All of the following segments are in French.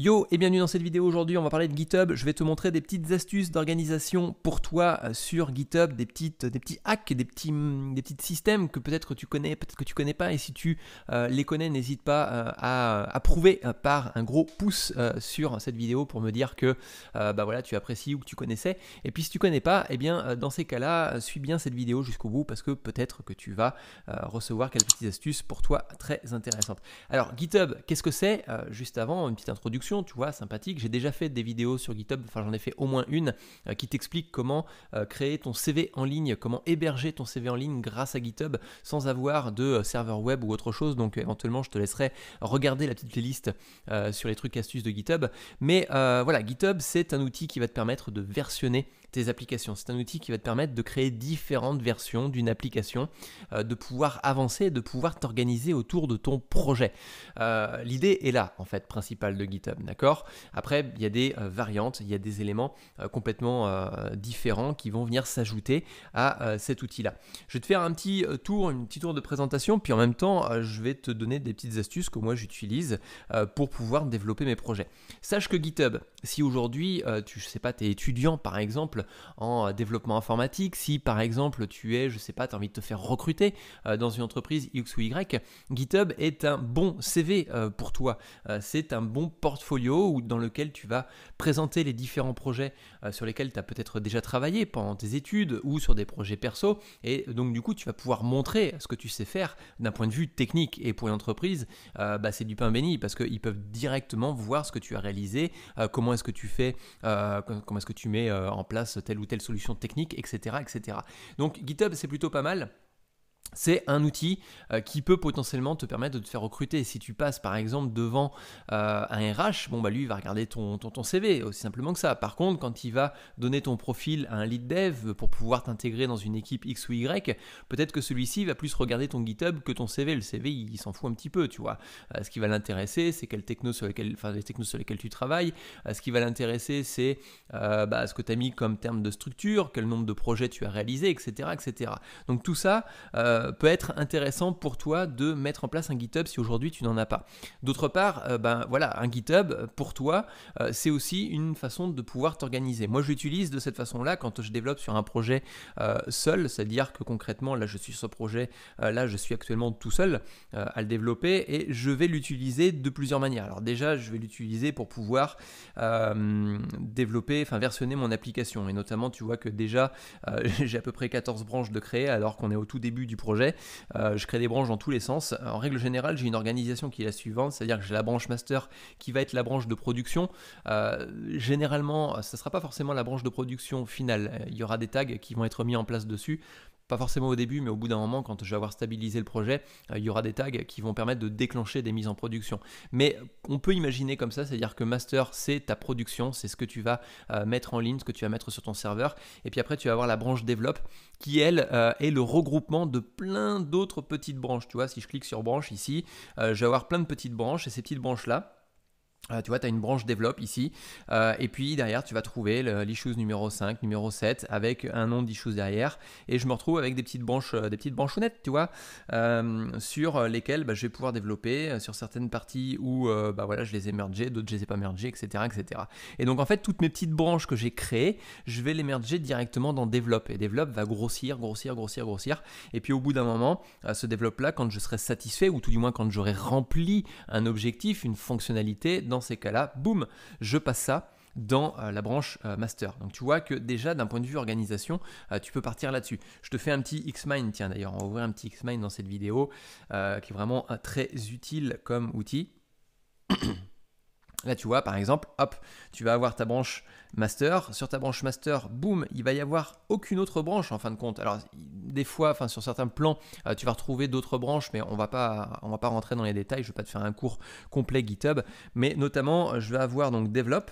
Yo et bienvenue dans cette vidéo aujourd'hui, on va parler de GitHub, je vais te montrer des petites astuces d'organisation pour toi euh, sur GitHub, des, des petits hacks, mm, des petits, systèmes que peut-être tu connais, peut-être que tu connais pas, et si tu euh, les connais, n'hésite pas euh, à, prouver par un gros pouce sur cette vidéo pour me dire que bah voilà, tu apprécies ou que tu connaissais, et puis si tu connais pas, eh bien dans ces cas-là, suis bien cette vidéo jusqu'au bout parce que peut-être que tu vas recevoir quelques petites astuces pour toi très intéressantes. Alors GitHub, qu'est-ce que c'est Juste avant, une petite introduction tu vois, sympathique. J'ai déjà fait des vidéos sur GitHub, enfin j'en ai fait au moins une euh, qui t'explique comment euh, créer ton CV en ligne, comment héberger ton CV en ligne grâce à GitHub sans avoir de euh, serveur web ou autre chose. Donc éventuellement, je te laisserai regarder la petite playlist sur les trucs astuces de GitHub. Mais voilà, GitHub, c'est un outil qui va te permettre de versionner tes applications. C'est un outil qui va te permettre de créer différentes versions d'une application, de pouvoir avancer, de pouvoir t'organiser autour de ton projet. L'idée est là, en fait, principale de GitHub. D'accord Après, il y a des euh, variantes, il y a des éléments euh, complètement euh, différents qui vont venir s'ajouter à cet outil-là. Je vais te faire un petit tour, une petite tour de présentation, puis en même temps, je vais te donner des petites astuces que moi j'utilise pour pouvoir développer mes projets. Sache que GitHub, si aujourd'hui, tu, sais pas, tu es étudiant par exemple en développement informatique, si par exemple tu es, je sais pas, tu as envie de te faire recruter dans une entreprise X ou Y, GitHub est un bon CV pour toi. C'est un bon portfolio ou dans lequel tu vas présenter les différents projets euh, sur lesquels tu as peut-être déjà travaillé pendant tes études ou sur des projets perso. Et donc du coup, tu vas pouvoir montrer ce que tu sais faire d'un point de vue technique. Et pour une entreprise, euh, bah, c'est du pain béni parce qu'ils peuvent directement voir ce que tu as réalisé, euh, comment est-ce que tu fais, comment est-ce que tu mets en place telle ou telle solution technique, etc. etc. Donc GitHub, c'est plutôt pas mal c'est un outil euh, qui peut potentiellement te permettre de te faire recruter. Si tu passes par exemple devant euh, un RH, bon bah lui il va regarder ton, ton, CV, aussi simplement que ça. Par contre, quand il va donner ton profil à un lead dev pour pouvoir t'intégrer dans une équipe X ou Y, peut-être que celui-ci va plus regarder ton GitHub que ton CV. Le CV il, s'en fout un petit peu, tu vois. Euh, ce qui va l'intéresser, c'est techno sur les technos sur lesquelles tu travailles. ce qui va l'intéresser, c'est bah, ce que tu as mis comme terme de structure, quel nombre de projets tu as réalisé, etc. etc. Donc tout ça euh, peut être intéressant pour toi de mettre en place un GitHub si aujourd'hui tu n'en as pas. D'autre part, euh, ben voilà, un GitHub pour toi, euh, c'est aussi une façon de pouvoir t'organiser. Moi, j'utilise de cette façon-là quand je développe sur un projet seul, c'est-à-dire que concrètement, là, je suis sur ce projet, là, je suis actuellement tout seul à le développer et je vais l'utiliser de plusieurs manières. Alors déjà, je vais l'utiliser pour pouvoir développer, enfin versionner mon application. Et notamment, tu vois que déjà, j'ai à peu près 14 branches de créer alors qu'on est au tout début du projet euh, je crée des branches dans tous les sens. En règle générale, j'ai une organisation qui est la suivante, c'est-à-dire que j'ai la branche master qui va être la branche de production. Euh, généralement, ce ne sera pas forcément la branche de production finale. Il y aura des tags qui vont être mis en place dessus pas forcément au début, mais au bout d'un moment, quand je vais avoir stabilisé le projet, euh, il y aura des tags qui vont permettre de déclencher des mises en production. Mais on peut imaginer comme ça, c'est-à-dire que master, c'est ta production, c'est ce que tu vas euh, mettre en ligne, ce que tu vas mettre sur ton serveur. Et puis après, tu vas avoir la branche développe qui, elle, euh, est le regroupement de plein d'autres petites branches. Tu vois, si je clique sur branche ici, je vais avoir plein de petites branches et ces petites branches-là euh, tu vois, tu as une branche développe ici, euh, et puis derrière, tu vas trouver l'issue numéro 5, numéro 7, avec un nom d'issue derrière, et je me retrouve avec des petites branches, euh, des petites tu vois, sur lesquelles bah, je vais pouvoir développer, sur certaines parties où bah, voilà, je les ai mergées, d'autres je les ai pas mergées, etc., etc. Et donc en fait, toutes mes petites branches que j'ai créées, je vais les merger directement dans développe, et développe va grossir, grossir, grossir, grossir, et puis au bout d'un moment, ce développe-là, quand je serai satisfait, ou tout du moins quand j'aurai rempli un objectif, une fonctionnalité, dans ces cas-là, boum, je passe ça dans euh, la branche euh, master. Donc tu vois que déjà d'un point de vue organisation, euh, tu peux partir là-dessus. Je te fais un petit X-Mind. tiens d'ailleurs, on va ouvrir un petit Xmind dans cette vidéo qui est vraiment très utile comme outil. Là, tu vois, par exemple, hop, tu vas avoir ta branche master. Sur ta branche master, boum, il va y avoir aucune autre branche en fin de compte. Alors, des fois, enfin, sur certains plans, euh, tu vas retrouver d'autres branches, mais on va pas, on va pas rentrer dans les détails. Je vais pas te faire un cours complet GitHub, mais notamment, je vais avoir donc develop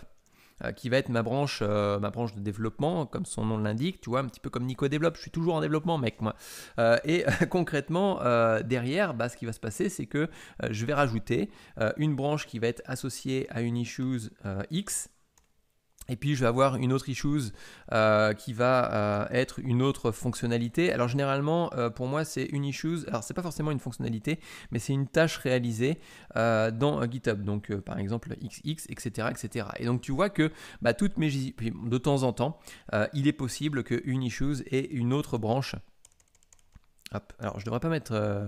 euh, qui va être ma branche, euh, ma branche de développement, comme son nom l'indique, tu vois, un petit peu comme Nico développe, je suis toujours en développement, mec, moi. Euh, et concrètement, derrière, bah, ce qui va se passer, c'est que je vais rajouter une branche qui va être associée à une issues X et puis je vais avoir une autre issue euh, qui va euh, être une autre fonctionnalité. Alors généralement euh, pour moi c'est une issue. alors c'est pas forcément une fonctionnalité, mais c'est une tâche réalisée dans GitHub. Donc par exemple XX, etc., etc. Et donc tu vois que bah, toutes mes de temps en temps, il est possible que une issue ait une autre branche alors je devrais pas mettre, euh,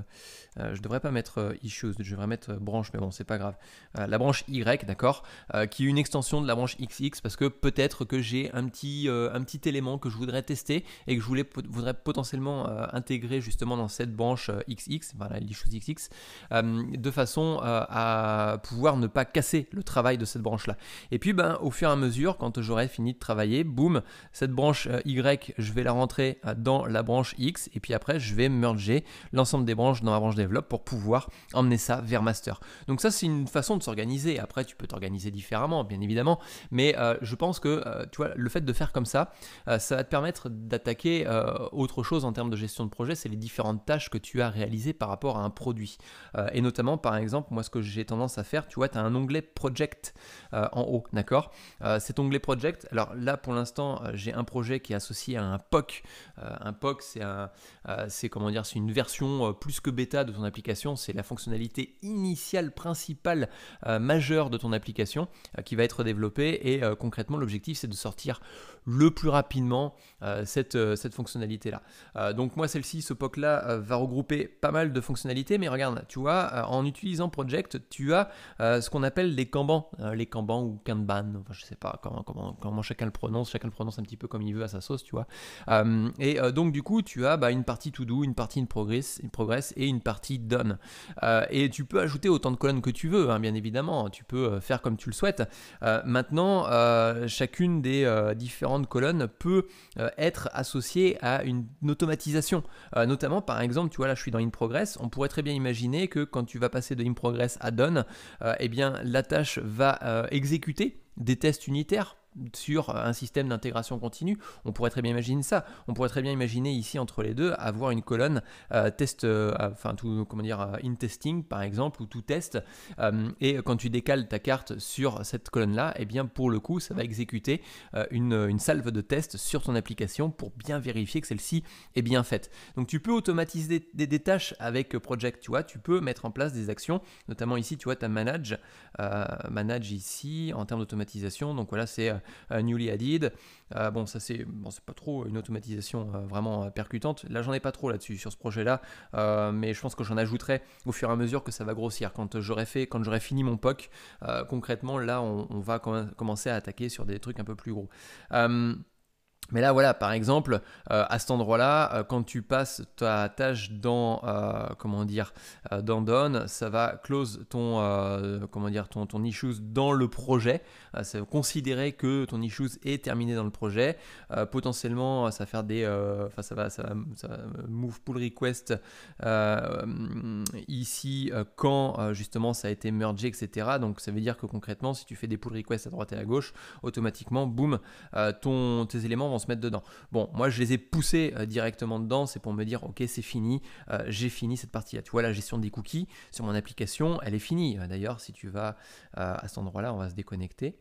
euh, je devrais pas mettre euh, issues, je devrais mettre branche, mais bon c'est pas grave. la branche Y, d'accord, qui est une extension de la branche XX parce que peut-être que j'ai un petit, un petit élément que je voudrais tester et que je voulais, voudrais potentiellement intégrer justement dans cette branche XX, voilà l'issue XX, de façon à pouvoir ne pas casser le travail de cette branche là. Et puis ben au fur et à mesure, quand j'aurai fini de travailler, boum, cette branche Y, je vais la rentrer dans la branche X et puis après je vais merger l'ensemble des branches dans la branche développe pour pouvoir emmener ça vers master. Donc ça, c'est une façon de s'organiser. Après, tu peux t'organiser différemment, bien évidemment, mais euh, je pense que euh, tu vois, le fait de faire comme ça, euh, ça va te permettre d'attaquer autre chose en termes de gestion de projet, c'est les différentes tâches que tu as réalisées par rapport à un produit. et notamment, par exemple, moi, ce que j'ai tendance à faire, tu vois, tu as un onglet Project en haut, d'accord Cet onglet Project, alors là, pour l'instant, j'ai un projet qui est associé à un POC. un POC, c'est un... c'est comment dire, c'est une version euh, plus que bêta de ton application, c'est la fonctionnalité initiale principale euh, majeure de ton application euh, qui va être développée et concrètement l'objectif c'est de sortir le plus rapidement cette, cette fonctionnalité là. donc moi celle-ci, ce POC là va regrouper pas mal de fonctionnalités mais regarde, tu vois, en utilisant Project, tu as ce qu'on appelle les Kanban, les Kanban ou Kanban, je sais pas comment, comment, chacun le prononce, chacun le prononce un petit peu comme il veut à sa sauce, tu vois. et donc du coup tu as bah, une partie to do, une partie in progress, et une partie done. Euh, et tu peux ajouter autant de colonnes que tu veux, hein, bien évidemment, tu peux euh, faire comme tu le souhaites. Euh, maintenant, chacune des différentes colonnes peut être associée à une, automatisation. notamment, par exemple, tu vois, là je suis dans in progress, on pourrait très bien imaginer que quand tu vas passer de in progress à done, eh bien la tâche va exécuter des tests unitaires sur un système d'intégration continue. On pourrait très bien imaginer ça. On pourrait très bien imaginer ici entre les deux avoir une colonne euh, test, euh, enfin tout comment dire euh, in testing par exemple ou tout test. et quand tu décales ta carte sur cette colonne là, et eh bien pour le coup ça va exécuter une, salve de test sur ton application pour bien vérifier que celle-ci est bien faite. Donc tu peux automatiser des, des, tâches avec Project. Tu vois, tu peux mettre en place des actions, notamment ici tu vois ta manage, manage ici en termes d'automatisation. Donc voilà c'est euh, newly Added. Euh, bon, ça c'est bon, c'est pas trop une automatisation euh, vraiment percutante. Là, j'en ai pas trop là-dessus sur ce projet-là, mais je pense que j'en ajouterai au fur et à mesure que ça va grossir. Quand j'aurai fait, quand j'aurai fini mon POC, concrètement, là, on, on, va commencer à attaquer sur des trucs un peu plus gros. Mais là, voilà, par exemple, euh, à cet endroit-là, euh, quand tu passes ta tâche dans, euh, comment dire, euh, dans Done, ça va close ton, comment dire, ton, ton dans le projet. ça considérer que ton issue est terminé dans le projet. potentiellement, ça va faire des, enfin, ça va, ça va, ça move pull request mm, ici quand justement ça a été mergé, etc. Donc, ça veut dire que concrètement, si tu fais des pull requests à droite et à gauche, automatiquement, boum, ton, tes éléments vont se mettre dedans. Bon, moi je les ai poussés euh, directement dedans, c'est pour me dire ok c'est fini, euh, j'ai fini cette partie-là. Tu vois la gestion des cookies sur mon application, elle est finie. Euh, d'ailleurs si tu vas à cet endroit-là, on va se déconnecter.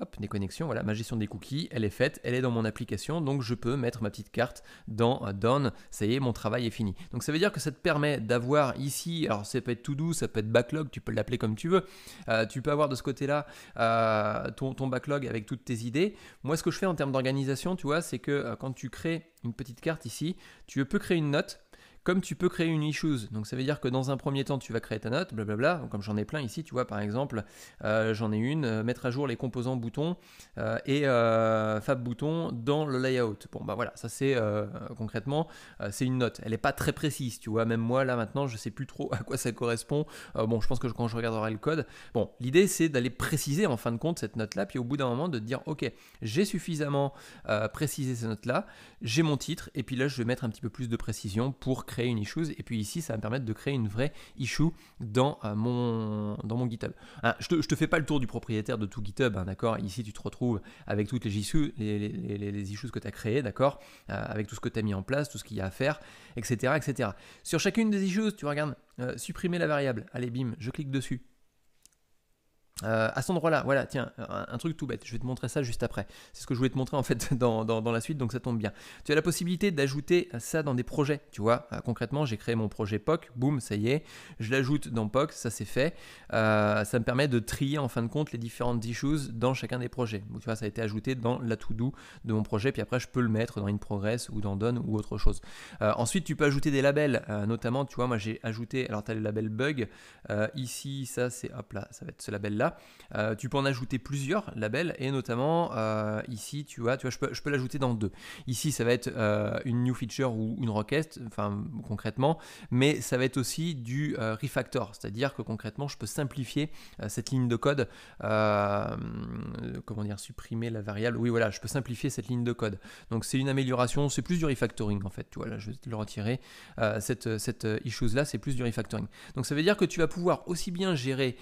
Hop, connexions, voilà, ma gestion des cookies, elle est faite, elle est dans mon application, donc je peux mettre ma petite carte dans euh, Done, ça y est, mon travail est fini. Donc ça veut dire que ça te permet d'avoir ici, alors ça peut être tout doux, ça peut être backlog, tu peux l'appeler comme tu veux, euh, tu peux avoir de ce côté-là euh, ton, backlog avec toutes tes idées. Moi, ce que je fais en termes d'organisation, tu vois, c'est que quand tu crées une petite carte ici, tu peux créer une note comme tu peux créer une issues. Donc ça veut dire que dans un premier temps, tu vas créer ta note, blablabla. comme j'en ai plein ici, tu vois, par exemple, euh, j'en ai une, euh, mettre à jour les composants boutons euh, et fab boutons dans le layout. Bon, bah voilà, ça c'est concrètement, c'est une note. Elle n'est pas très précise, tu vois. Même moi, là maintenant, je sais plus trop à quoi ça correspond. bon, je pense que quand je regarderai le code. Bon, l'idée c'est d'aller préciser en fin de compte cette note-là, puis au bout d'un moment de dire, ok, j'ai suffisamment précisé cette note là j'ai mon titre, et puis là, je vais mettre un petit peu plus de précision pour créer créer une issue, Et puis ici, ça va me permettre de créer une vraie issue dans, euh, mon, dans mon GitHub. Hein, je ne te, fais pas le tour du propriétaire de tout GitHub, hein, d'accord Ici, tu te retrouves avec toutes les issues, les, les, issues que tu as créées, d'accord euh, Avec tout ce que tu as mis en place, tout ce qu'il y a à faire, etc. etc. Sur chacune des issues, tu regardes, euh, supprimer la variable. Allez, bim, je clique dessus. Euh, à cet endroit-là, voilà, tiens, un, truc tout bête, je vais te montrer ça juste après. C'est ce que je voulais te montrer en fait dans, la suite, donc ça tombe bien. Tu as la possibilité d'ajouter ça dans des projets, tu vois. Euh, concrètement, j'ai créé mon projet POC, boum, ça y est, je l'ajoute dans POC, ça c'est fait. Euh, ça me permet de trier en fin de compte les différentes issues dans chacun des projets. Donc tu vois, ça a été ajouté dans la to-do de mon projet, puis après je peux le mettre dans InProgress ou dans Done ou autre chose. ensuite, tu peux ajouter des labels, notamment, tu vois, moi j'ai ajouté, alors tu as le label bug, ici, ça c'est, hop là, ça va être ce label là. Euh, tu peux en ajouter plusieurs labels et notamment euh, ici, tu vois, tu vois je peux, je peux l'ajouter dans deux. Ici, ça va être euh, une new feature ou une request, enfin concrètement, mais ça va être aussi du refactor, c'est-à-dire que concrètement, je peux simplifier cette ligne de code, comment dire, supprimer la variable. Oui, voilà, je peux simplifier cette ligne de code. Donc c'est une amélioration, c'est plus du refactoring en fait. Tu vois, là, je vais le retirer. cette cette issues là, c'est plus du refactoring. Donc ça veut dire que tu vas pouvoir aussi bien gérer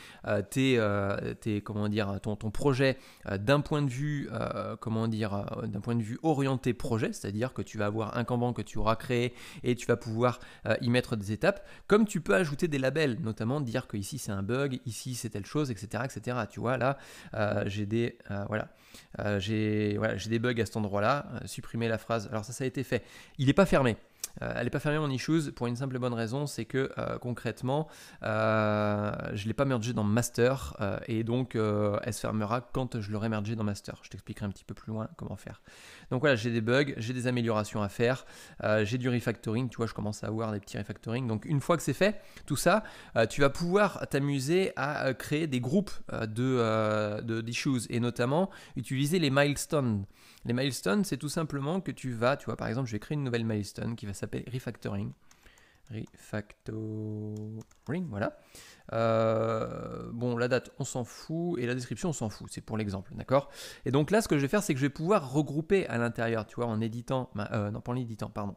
tes euh, comment dire, ton, ton projet euh, d'un point de vue, euh, comment dire, d'un point de vue orienté projet, c'est-à-dire que tu vas avoir un Kanban que tu auras créé et tu vas pouvoir y mettre des étapes, comme tu peux ajouter des labels, notamment dire que ici c'est un bug, ici c'est telle chose, etc. etc. Tu vois, là, j'ai des... voilà. Euh, j'ai des bugs à cet endroit-là. Euh, supprimer la phrase. Alors ça, ça a été fait. Il n'est pas fermé. Euh, elle n'est pas fermée mon issue pour une simple bonne raison, c'est que concrètement, je ne l'ai pas mergé dans master et donc elle se fermera quand je l'aurai mergé dans master. Je t'expliquerai un petit peu plus loin comment faire. Donc voilà, j'ai des bugs, j'ai des améliorations à faire, j'ai du refactoring, tu vois, je commence à avoir des petits refactoring. Donc une fois que c'est fait, tout ça, tu vas pouvoir t'amuser à créer des groupes de d'issues et notamment utiliser les milestones. Les milestones, c'est tout simplement que tu vas, tu vois, par exemple, je vais créer une nouvelle milestone qui va s'appeler refactoring. Refactoring, voilà. Euh, bon, la date, on s'en fout, et la description, on s'en fout, c'est pour l'exemple, d'accord Et donc là, ce que je vais faire, c'est que je vais pouvoir regrouper à l'intérieur, tu vois, en éditant, euh, non, pas en éditant, pardon,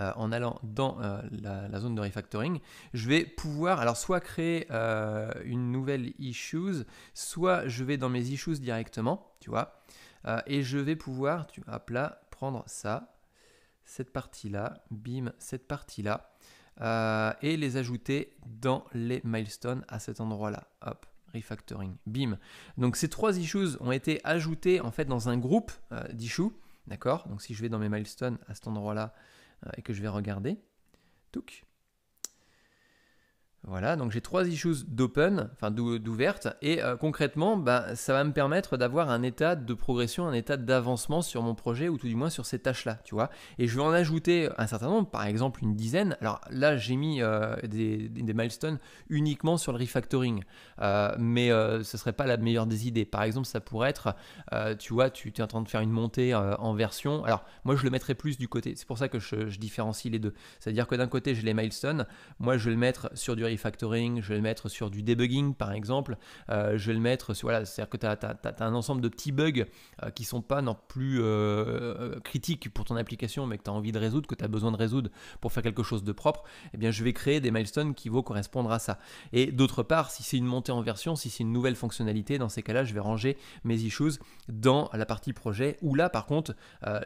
euh, en allant dans euh, la, zone de refactoring, je vais pouvoir alors soit créer euh, une nouvelle issues, soit je vais dans mes issues directement, tu vois, et je vais pouvoir, tu là, prendre ça, cette partie-là, bim, cette partie-là, et les ajouter dans les milestones à cet endroit-là. Hop, refactoring, bim. Donc ces trois issues ont été ajoutées en fait dans un groupe d'issues, d'accord Donc si je vais dans mes milestones à cet endroit-là, et que je vais regarder, Touk. Voilà, donc j'ai trois issues d'open, enfin d'ouvertes, et euh, concrètement, bah, ça va me permettre d'avoir un état de progression, un état d'avancement sur mon projet, ou tout du moins sur ces tâches-là, tu vois. Et je vais en ajouter un certain nombre, par exemple une dizaine. Alors là, j'ai mis euh, des, milestones uniquement sur le refactoring, euh, mais ce ne serait pas la meilleure des idées. Par exemple, ça pourrait être, tu vois, tu es en train de faire une montée en version. Alors moi, je le mettrais plus du côté, c'est pour ça que je, je différencie les deux. C'est-à-dire que d'un côté, j'ai les milestones, moi, je vais le mettre sur du refactoring, je vais le mettre sur du debugging par exemple, euh, je vais le mettre sur, voilà, c'est-à-dire que tu as, un ensemble de petits bugs euh, qui sont pas non plus euh, critiques pour ton application, mais que tu as envie de résoudre, que tu as besoin de résoudre pour faire quelque chose de propre, et eh bien je vais créer des milestones qui vont correspondre à ça. Et d'autre part, si c'est une montée en version, si c'est une nouvelle fonctionnalité, dans ces cas-là, je vais ranger mes issues dans la partie projet, où là par contre,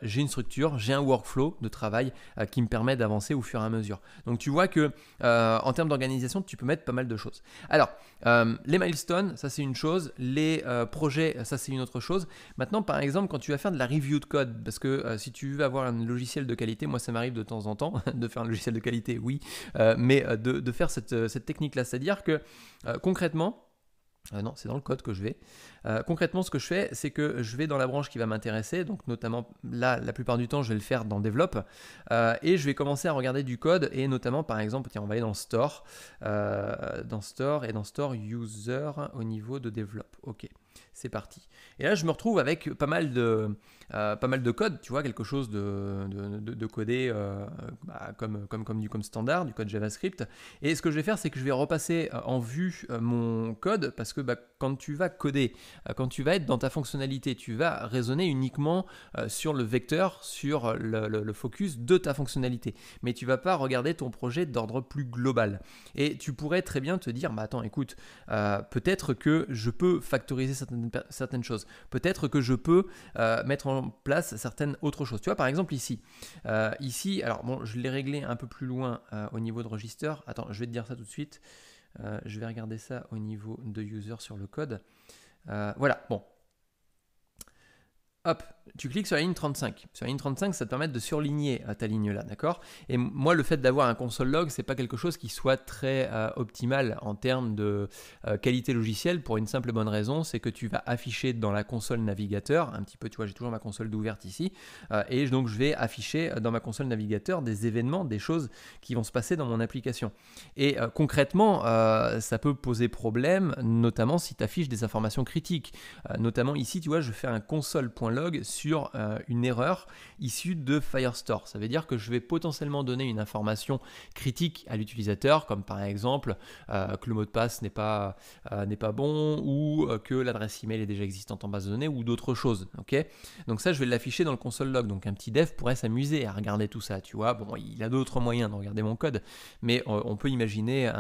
j'ai une structure, j'ai un workflow de travail qui me permet d'avancer au fur et à mesure. Donc tu vois que en termes d'organisation, tu peux mettre pas mal de choses. Alors, euh, les milestones, ça c'est une chose, les euh, projets, ça c'est une autre chose. Maintenant, par exemple, quand tu vas faire de la review de code, parce que euh, si tu veux avoir un logiciel de qualité, moi ça m'arrive de temps en temps de faire un logiciel de qualité, oui, mais de, faire cette technique-là, c'est-à-dire que concrètement, euh, non, c'est dans le code que je vais. Euh, concrètement, ce que je fais, c'est que je vais dans la branche qui va m'intéresser, donc notamment là, la plupart du temps, je vais le faire dans Develop, euh, et je vais commencer à regarder du code, et notamment, par exemple, tiens, on va aller dans Store, dans Store et dans Store User au niveau de Develop. Ok, c'est parti. Et là, je me retrouve avec pas mal de, euh, pas mal de code, tu vois, quelque chose de, codé euh, bah, comme, du comme standard, du code JavaScript. Et ce que je vais faire, c'est que je vais repasser euh, en vue mon code parce que bah, quand tu vas coder, quand tu vas être dans ta fonctionnalité, tu vas raisonner uniquement sur le vecteur, sur le, focus de ta fonctionnalité. Mais tu vas pas regarder ton projet d'ordre plus global. Et tu pourrais très bien te dire, bah, attends, écoute, peut-être que je peux factoriser certaines, choses. Peut-être que je peux mettre en place certaines autres choses. Tu vois, par exemple ici, euh, ici, alors bon, je l'ai réglé un peu plus loin euh, au niveau de register. Attends, je vais te dire ça tout de suite. Euh, je vais regarder ça au niveau de user sur le code. voilà, bon. Hop, tu cliques sur la ligne 35. Sur la ligne 35, ça te permet de surligner ta ligne là, d'accord Et moi, le fait d'avoir un console log, c'est pas quelque chose qui soit très euh, optimal en termes de euh, qualité logicielle pour une simple bonne raison, c'est que tu vas afficher dans la console navigateur, un petit peu, tu vois, j'ai toujours ma console d'ouverte ici, euh, et donc je vais afficher dans ma console navigateur des événements, des choses qui vont se passer dans mon application. Et concrètement, ça peut poser problème, notamment si tu affiches des informations critiques. notamment ici, tu vois, je fais un console.log sur euh, une erreur issue de Firestore. Ça veut dire que je vais potentiellement donner une information critique à l'utilisateur, comme par exemple euh, que le mot de passe n'est pas, euh, pas bon ou que l'adresse email est déjà existante en base de données ou d'autres choses. donc ça, je vais l'afficher dans le console log. Donc un petit dev pourrait s'amuser à regarder tout ça. Tu vois, bon, il a d'autres moyens de regarder mon code, mais on peut imaginer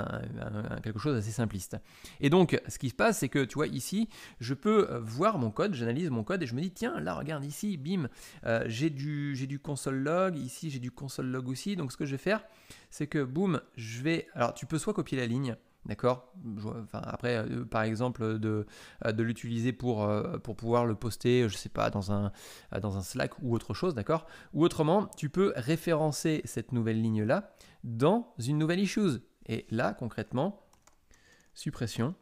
quelque chose d'assez simpliste. Et donc, ce qui se passe, c'est que tu vois ici, je peux voir mon code, j'analyse mon code et je me dis tiens, là regarde ici, bim, euh, j'ai du, du console log, ici j'ai du console log aussi. Donc ce que je vais faire, c'est que boum, je vais. Alors tu peux soit copier la ligne, D'accord enfin, Après, euh, par exemple, de, euh, de l'utiliser pour, pour pouvoir le poster, je sais pas, dans un, dans un Slack ou autre chose, d'accord Ou autrement, tu peux référencer cette nouvelle ligne-là dans une nouvelle issue Et là, concrètement, suppression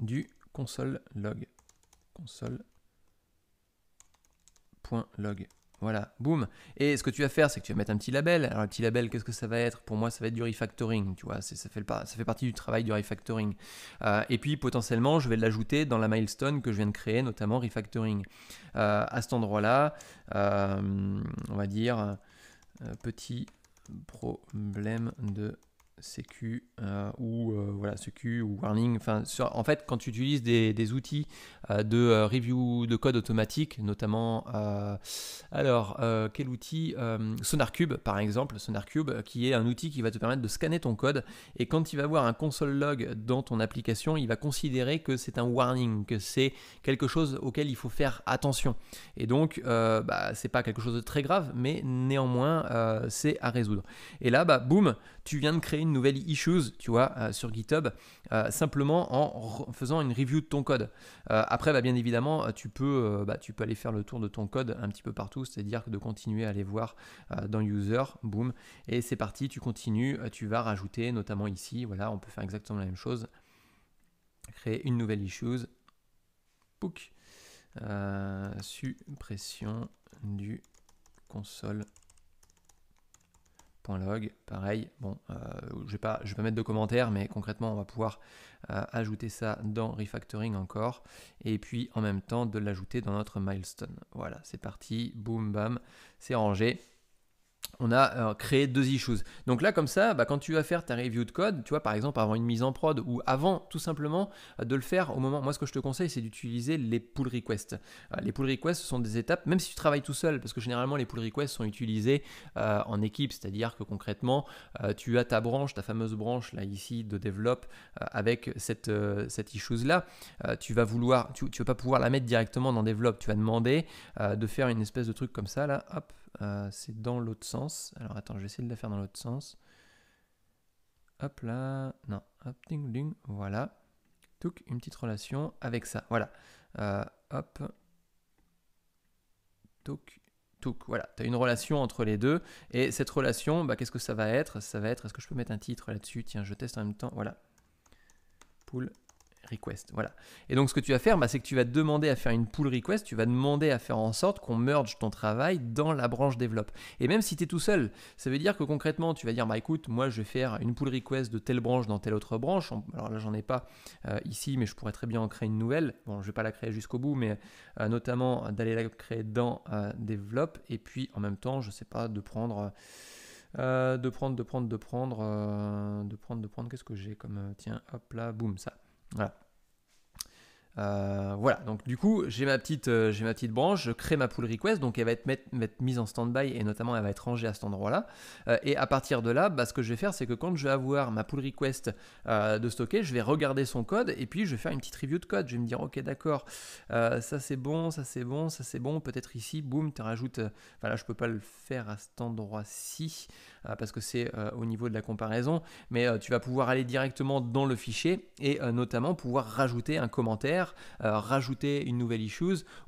du console log. Console log. Voilà, boum. Et ce que tu vas faire, c'est que tu vas mettre un petit label. Alors, le petit label, qu'est-ce que ça va être Pour moi, ça va être du refactoring, tu vois. Ça fait, ça fait partie du travail du refactoring. Euh, et puis, potentiellement, je vais l'ajouter dans la milestone que je viens de créer, notamment refactoring. Euh, à cet endroit-là, euh, on va dire petit problème de CQ euh, ou euh, voilà CQ ou warning. Enfin, en fait, quand tu utilises des, outils euh, de review de code automatique, notamment alors quel outil SonarCube par exemple, SonarCube qui est un outil qui va te permettre de scanner ton code et quand il va voir un console log dans ton application, il va considérer que c'est un warning, que c'est quelque chose auquel il faut faire attention. Et donc, bah, c'est pas quelque chose de très grave, mais néanmoins c'est à résoudre. Et là, bah boum, tu viens de créer une nouvelles nouvelle issues, tu vois, euh, sur GitHub, euh, simplement en faisant une review de ton code. Euh, après, bah, bien évidemment, tu peux, bah, tu peux aller faire le tour de ton code un petit peu partout, c'est-à-dire de continuer à aller voir dans User, boum, et c'est parti, tu continues, tu vas rajouter, notamment ici, voilà, on peut faire exactement la même chose, créer une nouvelle issue, pouc, suppression du console log, pareil, bon, euh, je vais pas, je vais pas mettre de commentaires, mais concrètement, on va pouvoir euh, ajouter ça dans refactoring encore, et puis en même temps de l'ajouter dans notre milestone. Voilà, c'est parti, boum bam, c'est rangé on a euh, créé deux issues. Donc là, comme ça, bah, quand tu vas faire ta review de code, tu vois, par exemple, avant une mise en prod ou avant tout simplement euh, de le faire au moment. Moi, ce que je te conseille, c'est d'utiliser les pull requests. Euh, les pull requests ce sont des étapes, même si tu travailles tout seul, parce que généralement, les pull requests sont utilisés en équipe, c'est-à-dire que concrètement, tu as ta branche, ta fameuse branche là ici de develop avec cette, cette issue-là. tu vas vouloir, tu, vas pas pouvoir la mettre directement dans develop, tu vas demander de faire une espèce de truc comme ça là, hop, euh, c'est dans l'autre sens. Alors attends, je vais essayer de la faire dans l'autre sens. Hop là, non, hop, ding, ding, voilà. Touk, une petite relation avec ça, voilà. Euh, hop, touk, touk, voilà. Tu as une relation entre les deux. Et cette relation, bah, qu'est-ce que ça va être Ça va être, est-ce que je peux mettre un titre là-dessus Tiens, je teste en même temps, voilà. Pool request. Voilà. Et donc ce que tu vas faire, bah, c'est que tu vas demander à faire une pull request, tu vas demander à faire en sorte qu'on merge ton travail dans la branche développe. Et même si tu es tout seul, ça veut dire que concrètement, tu vas dire, bah écoute, moi je vais faire une pull request de telle branche dans telle autre branche. Alors là, j'en ai pas euh, ici, mais je pourrais très bien en créer une nouvelle. Bon, je vais pas la créer jusqu'au bout, mais euh, notamment d'aller la créer dans euh, développe. Et puis en même temps, je sais pas, de prendre... de prendre, de prendre, de prendre, de prendre, de prendre. Qu'est-ce que j'ai comme tiens, hop là, boum, ça. Yeah. Euh, voilà, donc du coup, j'ai ma, petite, euh, ma petite branche, je crée ma pull request, donc elle va être, mise en stand-by et notamment elle va être rangée à cet endroit-là. Euh, et à partir de là, bah, ce que je vais faire, c'est que quand je vais avoir ma pull request de stocker, je vais regarder son code et puis je vais faire une petite review de code. Je vais me dire, ok, d'accord, ça c'est bon, ça c'est bon, ça c'est bon, peut-être ici, boum, tu rajoutes. Enfin là, je peux pas le faire à cet endroit-ci parce que c'est au niveau de la comparaison, mais tu vas pouvoir aller directement dans le fichier et notamment pouvoir rajouter un commentaire euh, rajouter une nouvelle issue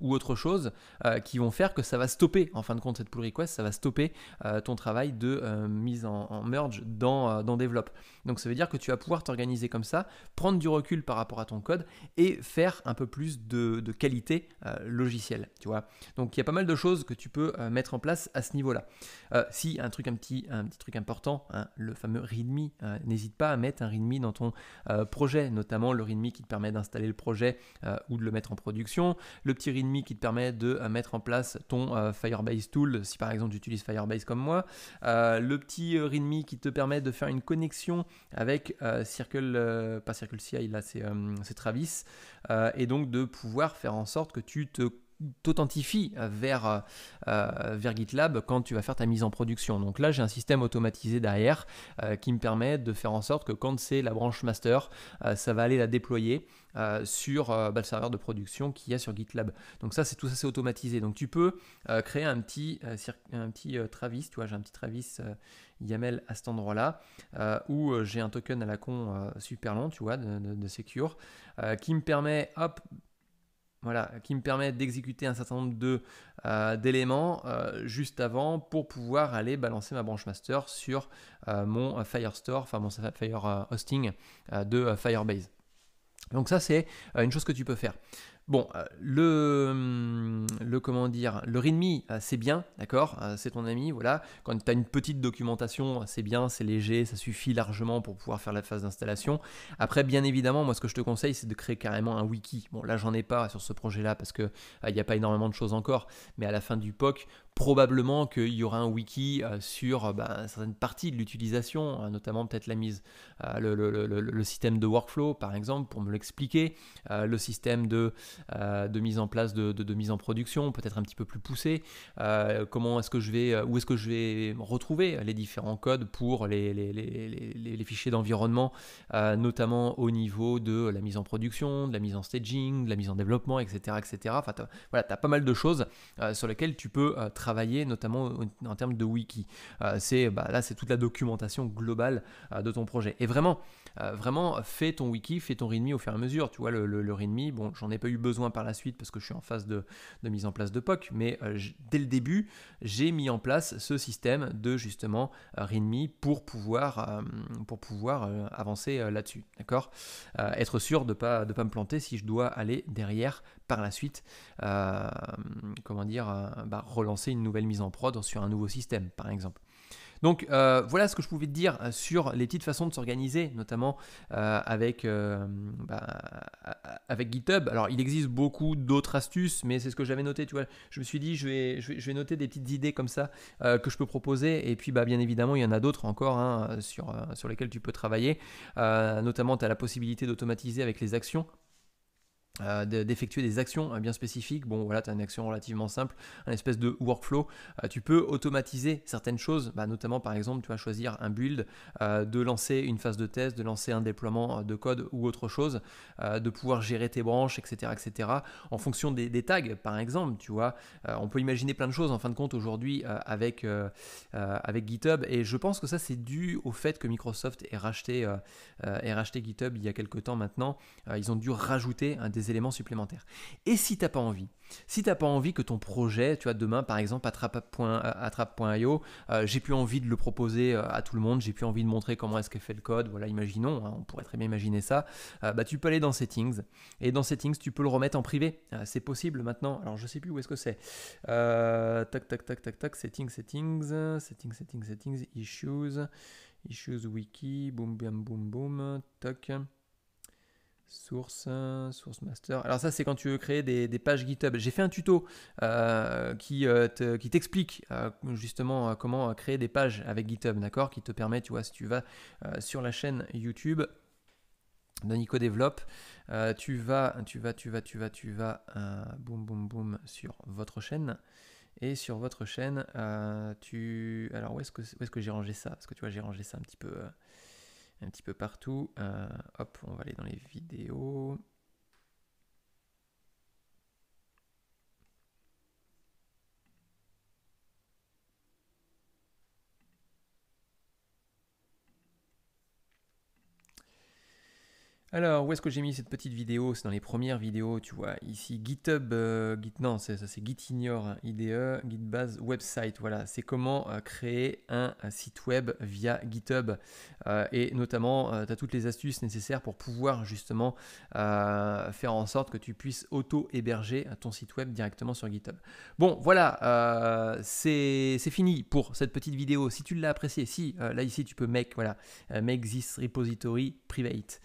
ou autre chose euh, qui vont faire que ça va stopper, en fin de compte, cette pull request, ça va stopper euh, ton travail de mise en, merge dans, dans Develop. Donc ça veut dire que tu vas pouvoir t'organiser comme ça, prendre du recul par rapport à ton code et faire un peu plus de, qualité logicielle, tu vois. Donc il y a pas mal de choses que tu peux mettre en place à ce niveau-là. si un truc, un petit, un petit truc important, hein, le fameux README, n'hésite pas à mettre un README dans ton projet, notamment le README qui te permet d'installer le projet euh, ou de le mettre en production. Le petit README qui te permet de euh, mettre en place ton euh, Firebase Tool, si par exemple tu utilises Firebase comme moi. le petit README qui te permet de faire une connexion avec Circle, pas CircleCI là c'est Travis, et donc de pouvoir faire en sorte que tu te t'authentifie euh, vers, euh, euh, vers GitLab quand tu vas faire ta mise en production. Donc là, j'ai un système automatisé derrière qui me permet de faire en sorte que quand c'est la branche master, ça va aller la déployer sur bah, le serveur de production qu'il y a sur GitLab. Donc ça, c'est tout ça, c'est automatisé. Donc tu peux créer un petit, un petit Travis, tu vois, j'ai un petit Travis YAML à cet endroit-là, où j'ai un token à la con super long, tu vois, de, de Secure, qui me permet, hop, voilà, qui me permet d'exécuter un certain nombre de, euh, d'éléments euh, juste avant pour pouvoir aller balancer ma branche master sur euh, mon mon Firestore, enfin mon Fire Hosting de Firebase. Donc ça c'est une chose que tu peux faire. Bon, euh, le, hum, le comment dire, le README, euh, c'est bien, d'accord, euh, c'est ton ami, voilà. Quand tu as une petite documentation, c'est bien, c'est léger, ça suffit largement pour pouvoir faire la phase d'installation. Après, bien évidemment, moi ce que je te conseille, c'est de créer carrément un wiki. Bon, là j'en ai pas sur ce projet-là parce que il n'y a pas énormément de choses encore, mais à la fin du POC, probablement qu'il y aura un wiki sur ben, certaines parties de l'utilisation, hein, notamment peut-être la mise, le, système de workflow par exemple, pour me l'expliquer, le système de euh, de mise en place, de, mise en production, peut-être un petit peu plus poussé euh, comment est-ce que je vais, euh, où est-ce que je vais retrouver les différents codes pour les, fichiers d'environnement, notamment au niveau de la mise en production, de la mise en staging, de la mise en développement, etc. etc. Enfin, voilà, tu as pas mal de choses sur lesquelles tu peux travailler, notamment en termes de wiki. Bah, là, c'est toute la documentation globale de ton projet. Et vraiment, euh, vraiment fais ton wiki, fais ton readme au fur et à mesure. Tu vois, le, readme, bon, j'en ai pas eu besoin par la suite parce que je suis en phase de, mise en place de POC, mais euh, dès le début, j'ai mis en place ce système de justement euh, readme pour pouvoir, pour pouvoir avancer là-dessus. D'accord Être sûr de ne pas, de pas me planter si je dois aller derrière par la suite, comment dire, bah, relancer une nouvelle mise en prod sur un nouveau système, par exemple. Donc euh, voilà ce que je pouvais te dire euh, sur les petites façons de s'organiser, notamment euh, avec, bah, avec GitHub. Alors il existe beaucoup d'autres astuces, mais c'est ce que j'avais noté, tu vois. Je me suis dit, je vais, noter des petites idées comme ça que je peux proposer. Et puis bah, bien évidemment, il y en a d'autres encore hein, sur, sur lesquelles tu peux travailler. notamment, tu as la possibilité d'automatiser avec les actions. Euh, d'effectuer des actions euh, bien spécifiques. Bon, voilà, tu as une action relativement simple, un espèce de workflow. Euh, tu peux automatiser certaines choses, bah, notamment par exemple, tu vas choisir un build, de lancer une phase de test, de lancer un déploiement de code ou autre chose, de pouvoir gérer tes branches, etc. etc. en fonction des, tags, par exemple, tu vois. on peut imaginer plein de choses en fin de compte aujourd'hui avec, avec GitHub et je pense que ça, c'est dû au fait que Microsoft ait racheté, ait racheté GitHub il y a quelques temps maintenant. ils ont dû rajouter un des supplémentaires. Et si t'as pas envie, si t'as pas envie que ton projet, tu as demain par exemple attrape.io, euh, j'ai plus envie de le proposer euh, à tout le monde, j'ai plus envie de montrer comment est-ce qu'elle fait le code, voilà, imaginons, hein, on pourrait très bien imaginer ça, euh, bah tu peux aller dans Settings, et dans Settings tu peux le remettre en privé, c'est possible maintenant, alors je sais plus où est-ce que c'est, tac tac tac tac tac, Settings, Settings, Settings, Settings, Settings, Issues, Issues Wiki, boum boum boum boum, tac Source, source master. Alors ça, c'est quand tu veux créer des, pages GitHub. J'ai fait un tuto euh, qui, euh, qui t'explique euh, justement comment créer des pages avec GitHub, d'accord Qui te permet, tu vois, si tu vas sur la chaîne YouTube de Nico tu vas, tu vas, tu vas, tu vas, tu vas, boum, boum, boum, sur votre chaîne. Et sur votre chaîne, tu... Alors, où est-ce que, où est-ce que j'ai rangé ça Parce que tu vois, j'ai rangé ça un petit peu un petit peu partout. Euh, hop, on va aller dans les vidéos. Alors, où est-ce que j'ai mis cette petite vidéo C'est dans les premières vidéos, tu vois. Ici, GitHub, euh, Git, non, c'est, ça c'est Gitignore, IDE, hein, GitBase Website. Voilà, c'est comment euh, créer un, site web via GitHub. Euh, et notamment, tu as toutes les astuces nécessaires pour pouvoir justement faire en sorte que tu puisses auto-héberger ton site web directement sur GitHub. Bon, voilà, c'est, c'est fini pour cette petite vidéo. Si tu l'as appréciée, si, là ici, tu peux make, voilà, make this repository private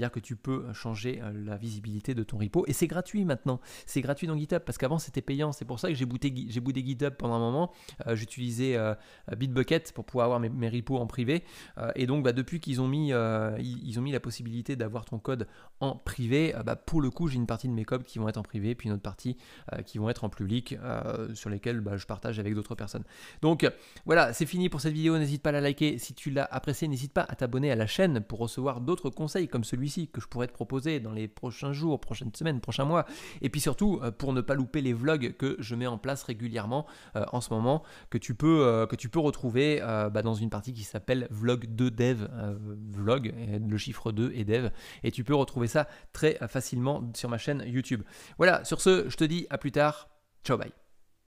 dire que tu peux euh, changer euh, la visibilité de ton repo. Et c'est gratuit maintenant, c'est gratuit dans GitHub, parce qu'avant c'était payant, c'est pour ça que j'ai bouté j'ai booté GitHub pendant un moment, euh, j'utilisais Bitbucket pour pouvoir avoir mes, mes repos en privé, et donc bah, depuis qu'ils ont, mis, ils, ont mis la possibilité d'avoir ton code en privé, bah, pour le coup j'ai une partie de mes codes qui vont être en privé, puis une autre partie qui vont être en public, sur lesquels bah, je partage avec d'autres personnes. Donc voilà, c'est fini pour cette vidéo, n'hésite pas à la liker si tu l'as apprécié n'hésite pas à t'abonner à la chaîne pour recevoir d'autres conseils comme celui-ci que je pourrais te proposer dans les prochains jours, prochaines semaines, prochains mois. Et puis surtout, euh, pour ne pas louper les vlogs que je mets en place régulièrement euh, en ce moment, que tu peux, euh, que tu peux retrouver bah, dans une partie qui s'appelle Vlog 2 Dev, Vlog, le chiffre 2 et Dev. Et tu peux retrouver ça très facilement sur ma chaîne YouTube. Voilà, sur ce, je te dis à plus tard. Ciao, bye.